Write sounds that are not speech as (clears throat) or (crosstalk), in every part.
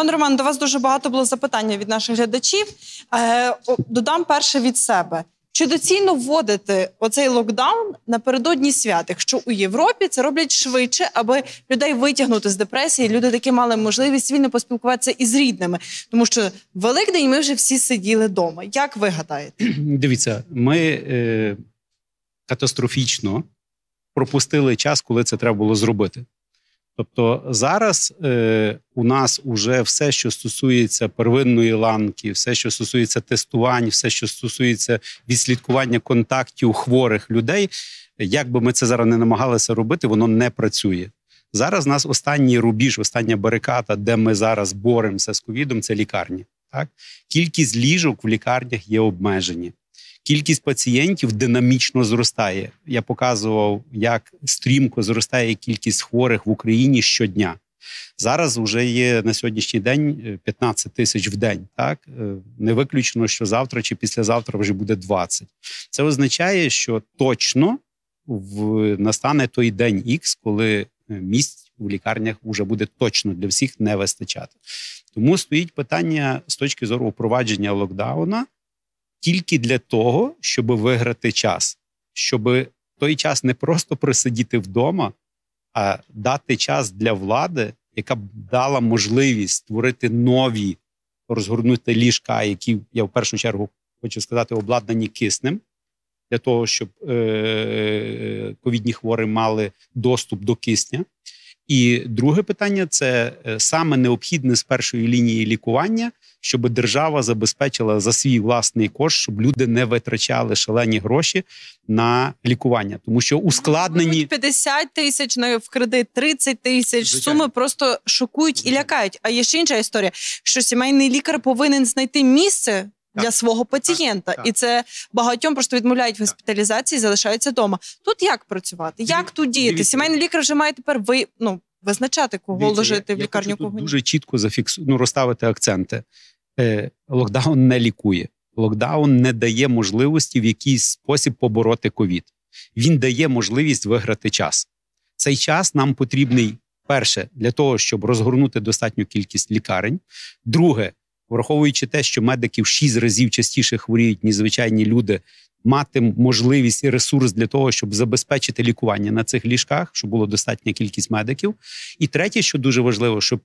Пан Роман, до вас дуже багато було запитання від наших глядачів. Е, додам перше від себе. Чи доцільно вводити оцей локдаун напередодні свят, якщо у Європі це роблять швидше, аби людей витягнути з депресії? Люди таки мали можливість вільно поспілкуватися із рідними, тому що великдень ми вже всі сиділи вдома. Як ви гадаєте? (clears throat) Дивіться, ми е, катастрофічно пропустили час, коли це треба було зробити. Тобто зараз е, у нас уже все, що стосується первинної ланки, все, що стосується тестувань, все, що стосується відслідкування контактів хворих людей, як би ми це зараз не намагалися робити, воно не працює. Зараз у нас останній рубіж, остання барикада, де ми зараз боремося з ковідом, це лікарні. Так, кількість ліжок в лікарнях є обмежені кількість пацієнтів динамічно зростає. Я показував, як стрімко зростає кількість хворих в Україні щодня. Зараз вже є на сьогоднішній день 15 е, тисяч в день. Так е, не виключено, що завтра чи післязавтра вже буде 20. Це означає, що точно в настане той день Х, коли е, місць в лікарнях вже буде точно для всіх не вистачати. Тому стоїть питання з точки зору впровадження локдауна тільки для того, щоб виграти час, щоб той час не просто присидіти вдома, а дати час для влади, яка б дала можливість створити нові, розгорнути ліжка, які я в першу чергу хочу сказати, обладнані киснем. Для того щоб е, е, е, ковідні хворі мали доступ до кисня, і друге питання це е, саме необхідне з першої лінії лікування, щоб держава забезпечила за свій власний кошт, щоб люди не витрачали шалені гроші на лікування, тому що ускладнені 50 тисяч на в кредит, 30 тисяч суми просто шокують і лякають. А є ще інша історія, що сімейний лікар повинен знайти місце. Для свого пацієнта, так, так. і це багатьом просто відмовляють в госпіталізації, залишаються вдома. Тут як працювати? Як тут діяти? Сімейний лікар вже має тепер ви ну визначати, кого Дивіться, ложити я, в лікарню. Я хочу кого дуже чітко зафіксу... ну, розставити акценти. Е, Локдаун не лікує, локдаун не дає можливості в якийсь спосіб побороти ковід. Він дає можливість виграти час. Цей час нам потрібний перше для того, щоб розгорнути достатню кількість лікарень. Друге враховуючи те, що медиків шість разів частіше хворіють, ніж звичайні люди, мати можливість і ресурс для того, щоб забезпечити лікування на цих ліжках, щоб було достатня кількість медиків. І третє, що дуже важливо, щоб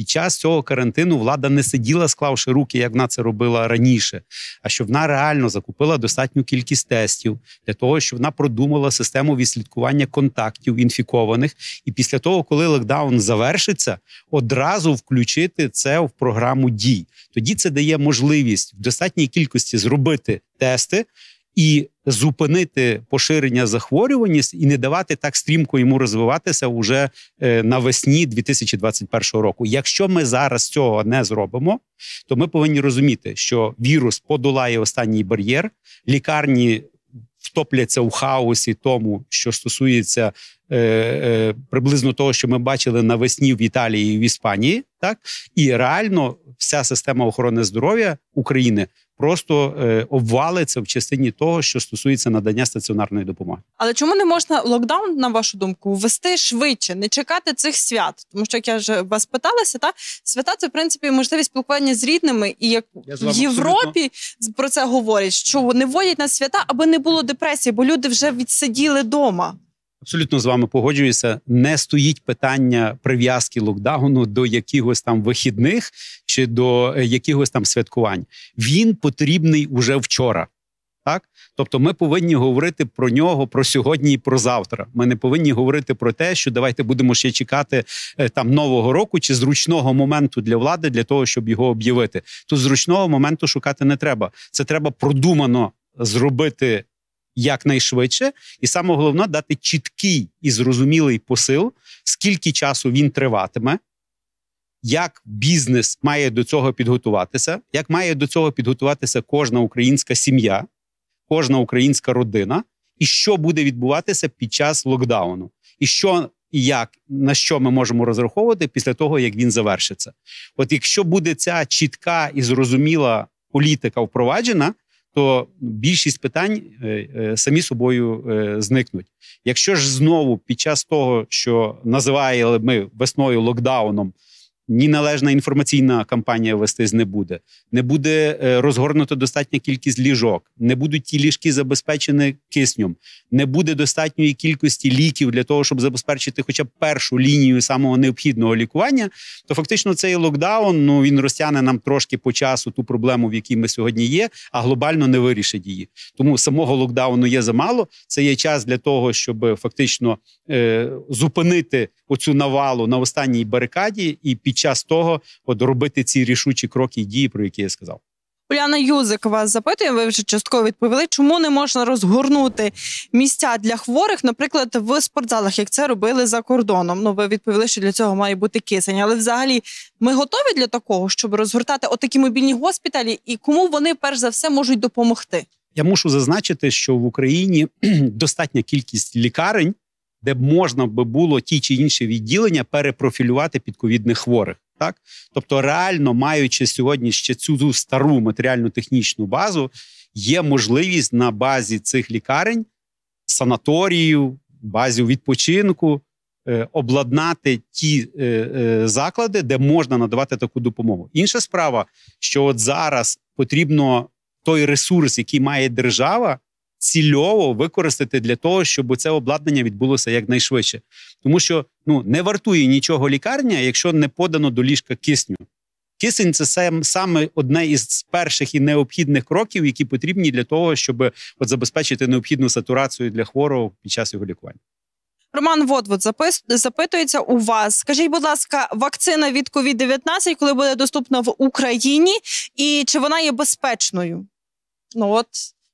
під час цього карантину влада не сиділа, склавши руки, як вона це робила раніше, а що вона реально закупила достатню кількість тестів для того, щоб вона продумала систему відслідкування контактів інфікованих. І після того, коли локдаун завершиться, одразу включити це в програму дій. Тоді це дає можливість в достатній кількості зробити тести і зупинити поширення захворюваність і не давати так стрімко йому розвиватися уже е, навесні 2021 року. Якщо ми зараз цього не зробимо, то ми повинні розуміти, що вірус подолає останній бар'єр, лікарні. Втопляться у хаосі, тому що стосується е, е, приблизно того, що ми бачили навесні в Італії і в Іспанії, так і реально вся система охорони здоров'я України просто е, обвалиться в частині того, що стосується надання стаціонарної допомоги. Але чому не можна локдаун, на вашу думку, ввести швидше, не чекати цих свят? Тому що як я вже вас питалася, та свята це в принципі можливість спілкування з рідними, і як в Європі абсолютно. про це говорять, що вони водять на свята, аби не було депресії, бо люди вже відсиділи вдома. Абсолютно з вами погоджуюся. Не стоїть питання прив'язки локдауну до якихось там вихідних чи до е, якихось там святкувань. Він потрібний уже вчора. Так, тобто, ми повинні говорити про нього про сьогодні і про завтра. Ми не повинні говорити про те, що давайте будемо ще чекати е, там нового року чи зручного моменту для влади для того, щоб його об'явити. Тут зручного моменту шукати не треба. Це треба продумано зробити якнайшвидше, і саме головне дати чіткий і зрозумілий посил, скільки часу він триватиме. Як бізнес має до цього підготуватися, як має до цього підготуватися кожна українська сім'я, кожна українська родина, і що буде відбуватися під час локдауну, і що і як на що ми можемо розраховувати після того, як він завершиться? От якщо буде ця чітка і зрозуміла політика впроваджена, то більшість питань е, е, самі собою е, зникнуть. Якщо ж знову під час того, що називаємо ми весною локдауном ні належна інформаційна кампанія вестись не буде, не буде е, розгорнуто достатня кількість ліжок, не будуть ті ліжки забезпечені киснем, не буде достатньої кількості ліків для того, щоб забезпечити хоча б першу лінію самого необхідного лікування. То фактично цей локдаун ну він розтягне нам трошки по часу ту проблему, в якій ми сьогодні є, а глобально не вирішить її. Тому самого локдауну є замало. Це є час для того, щоб е, фактично е, зупинити оцю навалу на останній барикаді і під час того от робити ці рішучі кроки і дії, про які я сказав. Уляна Юзик вас запитує. Ви вже частково відповіли, чому не можна розгорнути місця для хворих, наприклад, в спортзалах, як це робили за кордоном. Ну, ви відповіли, що для цього має бути кисень. Але взагалі ми готові для такого, щоб розгортати отакі мобільні госпіталі, і кому вони перш за все можуть допомогти? Я мушу зазначити, що в Україні (clears throat) достатня кількість лікарень, де б можна би було ті чи інші відділення перепрофілювати під ковідних хворих. Так, тобто, реально маючи сьогодні ще цю стару матеріально-технічну базу, є можливість на базі цих лікарень, санаторіїв, базів відпочинку. Е, обладнати ті е, е, заклади, де можна надавати таку допомогу. Інша справа, що от зараз потрібно той ресурс, який має держава, цільово використати для того, щоб це обладнання відбулося якнайшвидше, тому що ну не вартує нічого лікарня, якщо не подано до ліжка кисню. Кисень це сам, саме одне із перших і необхідних кроків, які потрібні для того, щоб от забезпечити необхідну сатурацію для хворого під час його лікування. Роман Водвод запис... запитується у вас. Скажіть, будь ласка, вакцина від COVID-19, коли буде доступна в Україні, і чи вона є безпечною? Ну от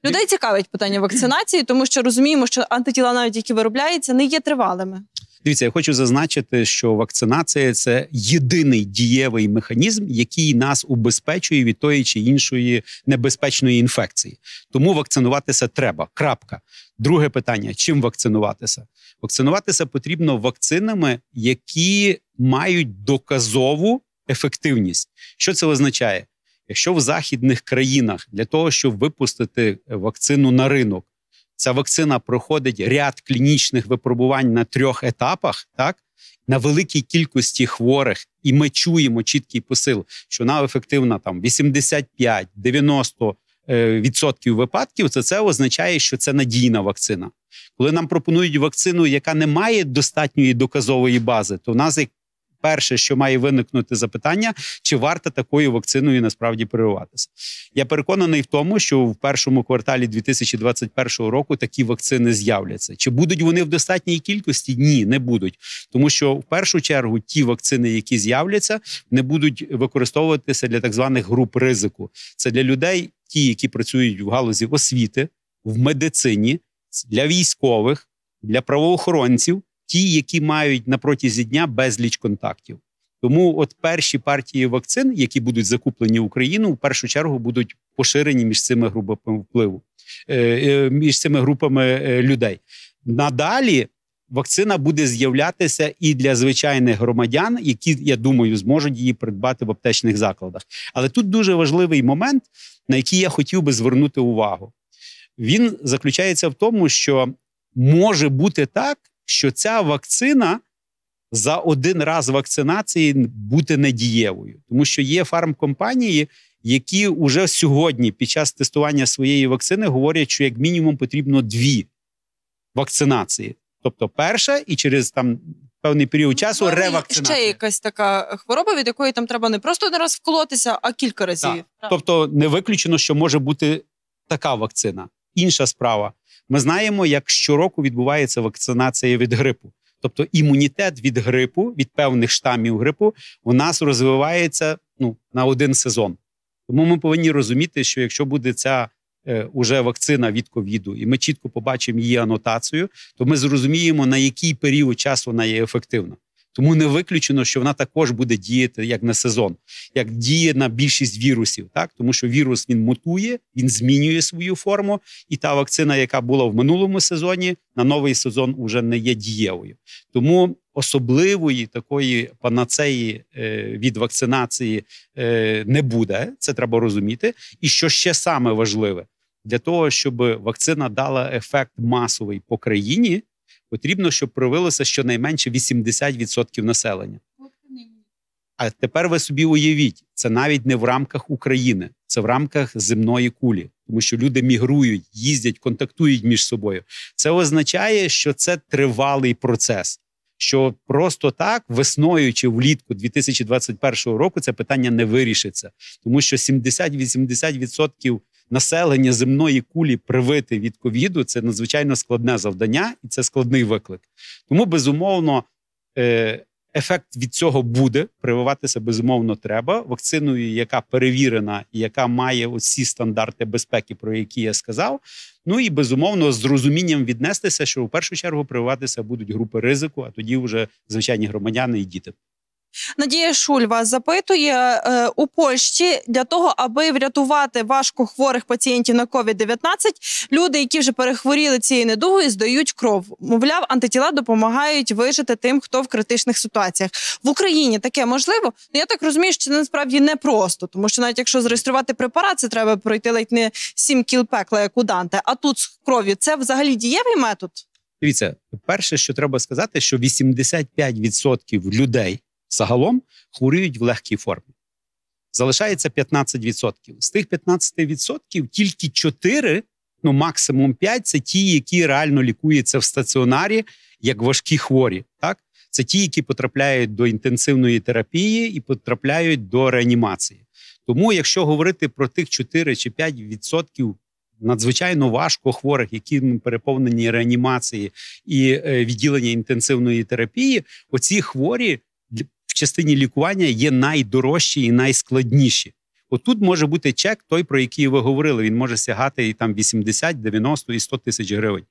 Людей цікавить питання вакцинації, тому що розуміємо, що антитіла, навіть які виробляються, не є тривалими. Дивіться, я хочу зазначити, що вакцинація це єдиний дієвий механізм, який нас убезпечує від тої чи іншої небезпечної інфекції. Тому вакцинуватися треба. Крапка. Друге питання: чим вакцинуватися? Вакцинуватися потрібно вакцинами, які мають доказову ефективність. Що це означає? Якщо в західних країнах для того, щоб випустити е, вакцину на ринок, ця вакцина проходить ряд клінічних випробувань на трьох етапах, так на великій кількості хворих, і ми чуємо чіткий посил, що вона ефективна там 85-90%. Е, відсотків випадків то це означає, що це надійна вакцина. Коли нам пропонують вакцину, яка не має достатньої доказової бази, то в нас як перше, що має виникнути запитання, чи варто такою вакциною насправді переруватися. Я переконаний в тому, що в першому кварталі 2021 року такі вакцини з'являться. Чи будуть вони в достатній кількості? Ні, не будуть, тому що в першу чергу ті вакцини, які з'являться, не будуть використовуватися для так званих груп ризику. Це для людей, ті, які працюють в галузі освіти, в медицині, для військових, для правоохоронців ті, які мають на протязі дня безліч контактів. Тому, от перші партії вакцин, які будуть закуплені в Україну, в першу чергу будуть поширені між цими групами впливу, е, е, між цими групами е, людей. Надалі вакцина буде з'являтися і для звичайних громадян, які я думаю зможуть її придбати в аптечних закладах. Але тут дуже важливий момент, на який я хотів би звернути увагу. Він заключається в тому, що може бути так, що ця вакцина за один раз вакцинації бути недієвою, тому що є фармкомпанії, які вже сьогодні, під час тестування своєї вакцини, говорять, що як мінімум потрібно дві вакцинації. Тобто перша і через там певний період ну, часу ну, ревакцинація. ще якась така хвороба, від якої там треба не просто не раз вколотися, а кілька разів. Так. Тобто не виключено, що може бути така вакцина. Інша справа, ми знаємо, як щороку відбувається вакцинація від грипу. Тобто імунітет від грипу, від певних штамів грипу, у нас розвивається ну, на один сезон. Тому ми повинні розуміти, що якщо буде ця е, уже вакцина від ковіду, і ми чітко побачимо її анотацію, то ми зрозуміємо, на який період часу вона є ефективна. Тому не виключено, що вона також буде діяти як на сезон, як діє на більшість вірусів, так тому що вірус він мутує, він змінює свою форму, і та вакцина, яка була в минулому сезоні, на новий сезон уже не є дієвою. Тому особливої такої панацеї е, від вакцинації е, не буде. Це треба розуміти. І що ще саме важливе для того, щоб вакцина дала ефект масовий по країні потрібно, щоб проявилося щонайменше 80% населення. А тепер ви собі уявіть, це навіть не в рамках України, це в рамках земної кулі, тому що люди мігрують, їздять, контактують між собою. Це означає, що це тривалий процес, що просто так весною чи влітку 2021 року це питання не вирішиться, тому що 70-80% населення земної кулі привити від ковіду це надзвичайно складне завдання і це складний виклик. Тому безумовно. Е, ефект від цього буде прививатися безумовно треба вакциною, яка перевірена і яка має усі стандарти безпеки, про які я сказав. Ну і безумовно з розумінням віднестися, що в першу чергу прививатися будуть групи ризику, а тоді вже звичайні громадяни і діти. Надія Шуль вас запитує е, у Польщі для того, аби врятувати важко хворих пацієнтів на covid 19 люди, які вже перехворіли цією недугою, здають кров. Мовляв, антитіла допомагають вижити тим, хто в критичних ситуаціях в Україні таке можливо. Ну я так розумію, що це насправді не просто, тому що навіть якщо зареєструвати препарат, це треба пройти ледь не сім кіл пекла, як у Данте. А тут з кров'ю це взагалі дієвий метод. Дивіться, перше, що треба сказати, що 85% людей загалом хворіють в легкій формі. Залишається 15%. З тих 15% тільки 4, ну максимум 5 це ті, які реально лікуються в стаціонарі як важкі хворі. Так? Це ті, які потрапляють до інтенсивної терапії і потрапляють до реанімації. Тому, якщо говорити про тих 4 чи 5% надзвичайно важко хворих, які ну, переповнені реанімації і е, відділення інтенсивної терапії, оці хворі частині лікування є найдорожчі і найскладніші. Отут може бути чек, той, про який ви говорили, він може сягати і там 80, 90 і 100 тисяч гривень.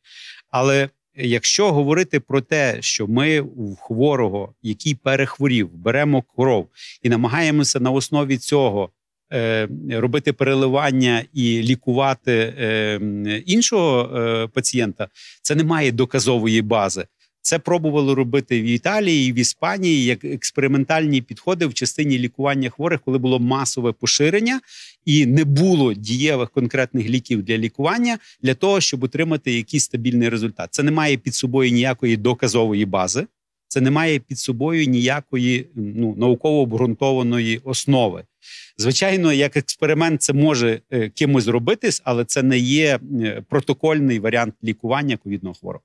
Але якщо говорити про те, що ми у хворого, який перехворів, беремо кров і намагаємося на основі цього е, робити переливання і лікувати е, іншого е, пацієнта, це не має доказової бази. Це пробували робити в Італії, і в Іспанії як експериментальні підходи в частині лікування хворих, коли було масове поширення і не було дієвих конкретних ліків для лікування для того, щоб отримати якийсь стабільний результат. Це не має під собою ніякої доказової бази, це не має під собою ніякої ну науково обґрунтованої основи. Звичайно, як експеримент, це може е, кимось робитись, але це не є е, протокольний варіант лікування ковідного хворого.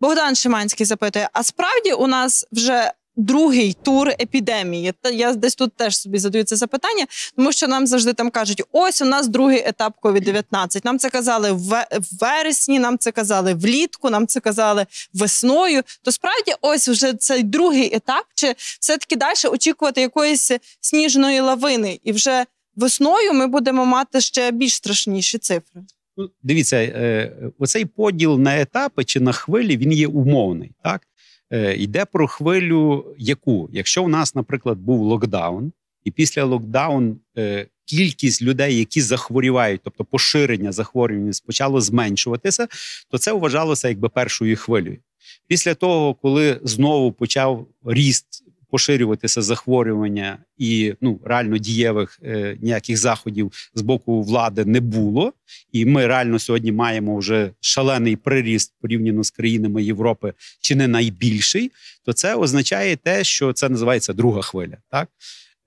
Богдан Шиманський запитує: а справді у нас вже другий тур епідемії? Та я десь тут теж собі задаю це запитання, тому що нам завжди там кажуть: ось у нас другий етап covid 19 Нам це казали в вересні, нам це казали влітку, нам це казали весною. То справді, ось вже цей другий етап, чи все-таки далі очікувати якоїсь сніжної лавини, і вже весною ми будемо мати ще більш страшніші цифри. Дивіться, е, оцей поділ на етапи чи на хвилі він є умовний. Так е, йде про хвилю, яку якщо у нас, наприклад, був локдаун, і після локдаун е, кількість людей, які захворівають, тобто поширення захворювання, почало зменшуватися, то це вважалося якби першою хвилею. Після того, коли знову почав ріст поширюватися захворювання і ну реально дієвих е, ніяких заходів з боку влади не було. І ми реально сьогодні маємо вже шалений приріст порівняно з країнами Європи, чи не найбільший, то це означає те, що це називається друга хвиля, так.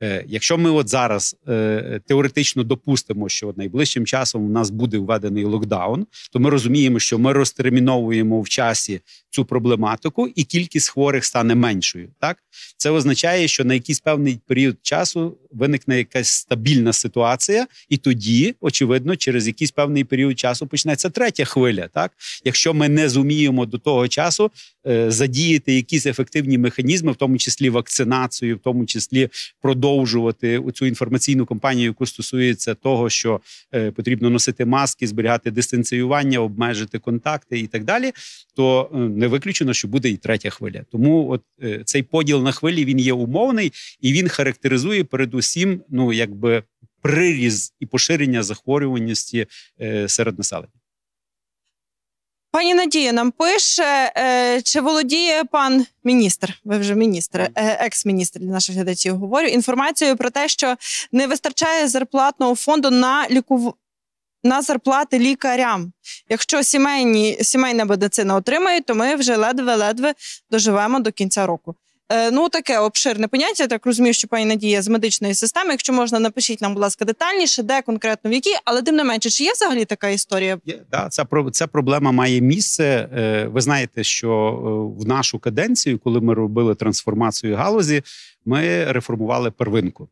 Е, якщо ми от зараз е, теоретично допустимо, що найближчим часом у нас буде введений локдаун, то ми розуміємо, що ми розтерміновуємо в часі цю проблематику, і кількість хворих стане меншою. Так це означає, що на якийсь певний період часу виникне якась стабільна ситуація, і тоді, очевидно, через якийсь певний період часу почнеться третя хвиля. Так, якщо ми не зуміємо до того часу е, задіяти якісь ефективні механізми, в тому числі вакцинацію, в тому числі продовження продовжувати цю інформаційну кампанію, яку стосується того, що е, потрібно носити маски, зберігати дистанціювання, обмежити контакти і так далі, то е, не виключено, що буде і третя хвиля. Тому от е, цей поділ на хвилі він є умовний і він характеризує передусім, ну якби приріз і поширення захворюваності серед населення. Пані Надія нам пише, е, чи володіє пан міністр? Ви вже міністр, е, екс-міністр для наших глядачів. Говорю інформацією про те, що не вистачає зарплатного фонду на лікув... на зарплати лікарям. Якщо сімейні сімейна медицина отримає, то ми вже ледве-ледве доживемо до кінця року. Е, ну, таке обширне поняття. Я так розумію, що пані Надія з медичної системи. Якщо можна, напишіть нам, будь ласка, детальніше, де конкретно в якій, але тим не менше, чи є взагалі така історія? Є, да, ця ця проблема має місце. Е, ви знаєте, що е, в нашу каденцію, коли ми робили трансформацію галузі, ми реформували первинку.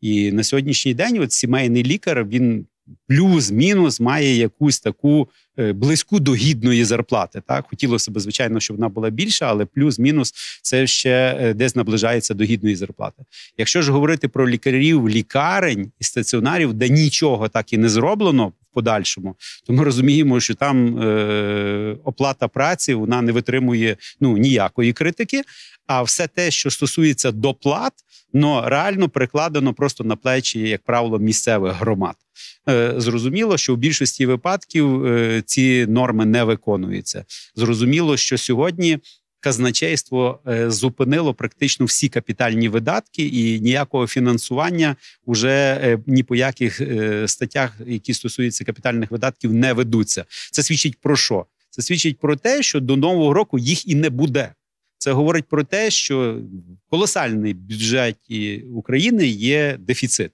І на сьогоднішній день, от сімейний лікар, він плюс-мінус має якусь таку е, близьку до гідної зарплати. Так хотілося б, звичайно, щоб вона була більша, але плюс-мінус це ще е, десь наближається до гідної зарплати. Якщо ж говорити про лікарів, лікарень і стаціонарів, де нічого так і не зроблено. в Подальшому, то ми розуміємо, що там е, оплата праці вона не витримує ну ніякої критики. А все те, що стосується доплат, но реально прикладено просто на плечі, як правило, місцевих громад. Е, зрозуміло, що в більшості випадків е, ці норми не виконуються. Зрозуміло, що сьогодні. Казначейство е, зупинило практично всі капітальні видатки, і ніякого фінансування вже ні по яких статтях, які стосуються капітальних видатків, не ведуться. Це свідчить про що? Це свідчить про те, що до нового року їх і не буде. Це говорить про те, що колосальний бюджет України є дефіцит.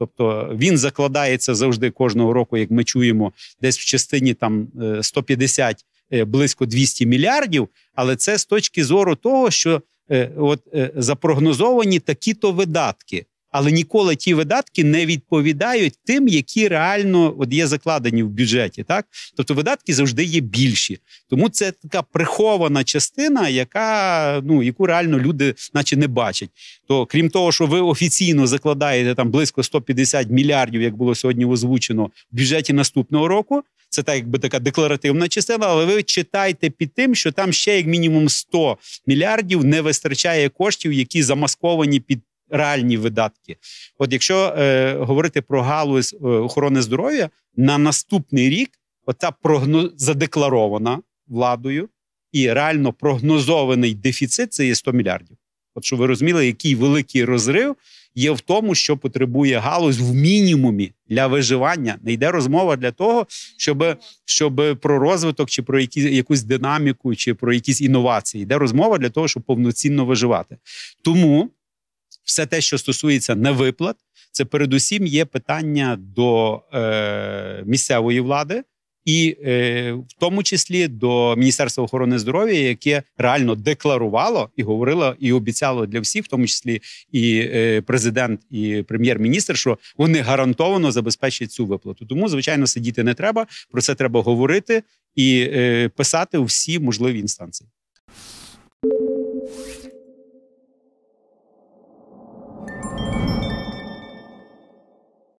Тобто він закладається завжди кожного року, як ми чуємо, десь в частині там 150 е, е, близько 200 мільярдів. Але це з точки зору того, що е, от запрогнозовані такі то видатки але ніколи ті видатки не відповідають тим, які реально от є закладені в бюджеті. Так, тобто видатки завжди є більші. Тому це така прихована частина, яка ну яку реально люди, наче не бачать. То крім того, що ви офіційно закладаєте там близько 150 мільярдів, як було сьогодні озвучено в бюджеті наступного року. Це так, якби така декларативна частина, але ви читайте під тим, що там ще як мінімум 100 мільярдів не вистачає коштів, які замасковані під реальні видатки. От якщо е, говорити про галузь е, охорони здоров'я на наступний рік, оця прогноз задекларована владою і реально прогнозований дефіцит це є 100 мільярдів. От що ви розуміли, який великий розрив є в тому, що потребує галузь в мінімумі для виживання. Не йде розмова для того, щоб щоб про розвиток чи про які, якусь динаміку, чи про якісь інновації. Йде розмова для того, щоб повноцінно виживати. Тому все те, що стосується невиплат, це передусім є питання до е, місцевої влади. І е, в тому числі до Міністерства охорони здоров'я, яке реально декларувало і говорило, і обіцяло для всіх, в тому числі і е, президент, і прем'єр-міністр, що вони гарантовано забезпечать цю виплату. Тому звичайно сидіти не треба. Про це треба говорити і е, писати у всі можливі інстанції.